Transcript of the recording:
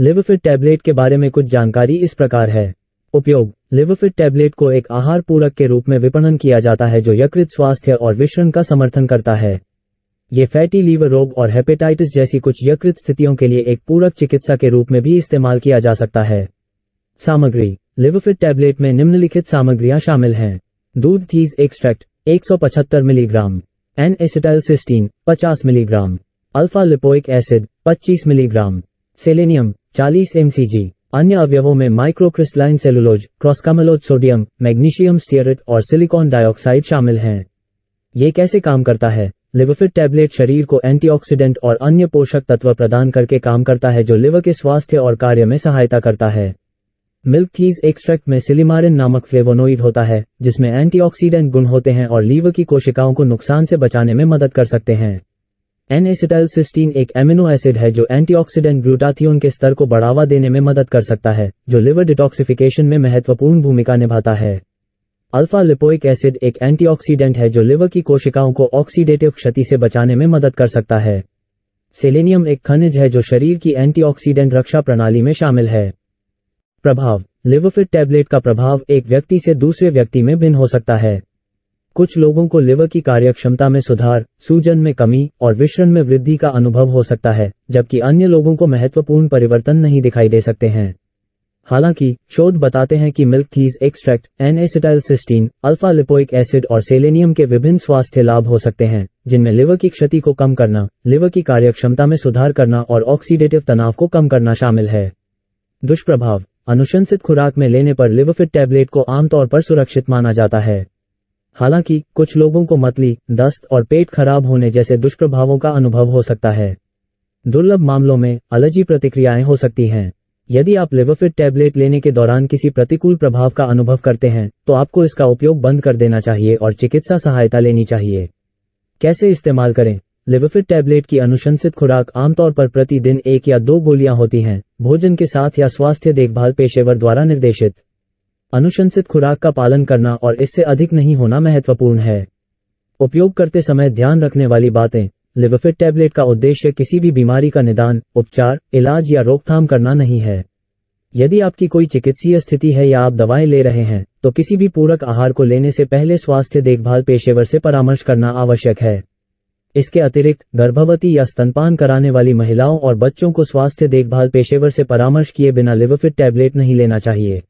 लिवोफिट tablet के बारे में कुछ जानकारी इस प्रकार है उपयोग लिवोफिट टैबलेट को एक आहार पूरक के रूप में विपणन किया जाता है जो यकृत स्वास्थ्य और विश्रण का समर्थन करता है ये फैटी लीवर रोग और हेपेटाइटिस जैसी कुछ यकृत स्थितियों के लिए एक पूरक चिकित्सा के रूप में भी इस्तेमाल किया जा सकता है सामग्री लिवोफिट टैबलेट में निम्नलिखित सामग्रियां शामिल हैं दूध थीज extract 175 milligram N acetyl cysteine पचास milligram alpha lipoic acid 25 milligram selenium 40 M अन्य अवयवों में microcrystalline cellulose croscarmellose sodium magnesium stearate और सिलिकॉन डाइऑक्साइड शामिल हैं ये कैसे काम करता है लिवोफिट टैबलेट शरीर को एंटीऑक्सीडेंट और अन्य पोषक तत्व प्रदान करके काम करता है जो लिवर के स्वास्थ्य और कार्य में सहायता करता है मिल्क चीज एक्सट्रैक्ट में सिलीमारिन नामक फ्लेवोनोइड होता है जिसमें एंटीऑक्सीडेंट गुण होते हैं और लीवर की कोशिकाओं को नुकसान से बचाने में मदद कर सकते हैं एन एसिटाइल सिस्टीन एक एमिनो एसिड है जो एंटीऑक्सीडेंट ग्लूटाथियोन के स्तर को बढ़ावा देने में मदद कर सकता है जो लिवर डिटॉक्सिफिकेशन में महत्वपूर्ण भूमिका निभाता है अल्फा लिपोइक एसिड एक एंटीऑक्सीडेंट है जो लिवर की कोशिकाओं को ऑक्सीडेटिव क्षति से बचाने में मदद कर सकता है सेलेनियम एक खनिज है जो शरीर की एंटीऑक्सीडेंट रक्षा प्रणाली में शामिल है प्रभाव लिवोफिट टैबलेट का प्रभाव एक व्यक्ति से दूसरे व्यक्ति में भिन्न हो सकता है कुछ लोगों को लिवर की कार्यक्षमता में सुधार सूजन में कमी और विश्रण में वृद्धि का अनुभव हो सकता है जबकि अन्य लोगों को महत्वपूर्ण परिवर्तन नहीं दिखाई दे सकते हैं हालांकि शोध बताते हैं कि milk thistle extract N acetyl cysteine alpha lipoic acid और सेलेनियम के विभिन्न स्वास्थ्य लाभ हो सकते हैं जिनमें लिवर की क्षति को कम करना लिवर की कार्यक्षमता में सुधार करना और ऑक्सीडेटिव तनाव को कम करना शामिल है दुष्प्रभाव अनुशंसित खुराक में लेने पर लिवोफिट टैबलेट को आमतौर पर सुरक्षित माना जाता है हालांकि कुछ लोगों को मतली दस्त और पेट खराब होने जैसे दुष्प्रभावों का अनुभव हो सकता है दुर्लभ मामलों में अलर्जी प्रतिक्रियाएं हो सकती हैं यदि आप लिवोफिट टैबलेट लेने के दौरान किसी प्रतिकूल प्रभाव का अनुभव करते हैं तो आपको इसका उपयोग बंद कर देना चाहिए और चिकित्सा सहायता लेनी चाहिए कैसे इस्तेमाल करें लिवोफिट टैबलेट की अनुशंसित खुराक आमतौर पर प्रतिदिन एक या दो गोलियां होती हैं भोजन के साथ या स्वास्थ्य देखभाल पेशेवर द्वारा निर्देशित अनुशंसित खुराक का पालन करना और इससे अधिक नहीं होना महत्वपूर्ण है उपयोग करते समय ध्यान रखने वाली बातें लिवोफिट टैबलेट का उद्देश्य किसी भी बीमारी का निदान उपचार इलाज या रोकथाम करना नहीं है यदि आपकी कोई चिकित्सीय स्थिति है या आप दवाएं ले रहे हैं तो किसी भी पूरक आहार को लेने से पहले स्वास्थ्य देखभाल पेशेवर से परामर्श करना आवश्यक है इसके अतिरिक्त गर्भवती या स्तनपान कराने वाली महिलाओं और बच्चों को स्वास्थ्य देखभाल पेशेवर से परामर्श किए बिना लिवोफिट टैबलेट नहीं लेना चाहिए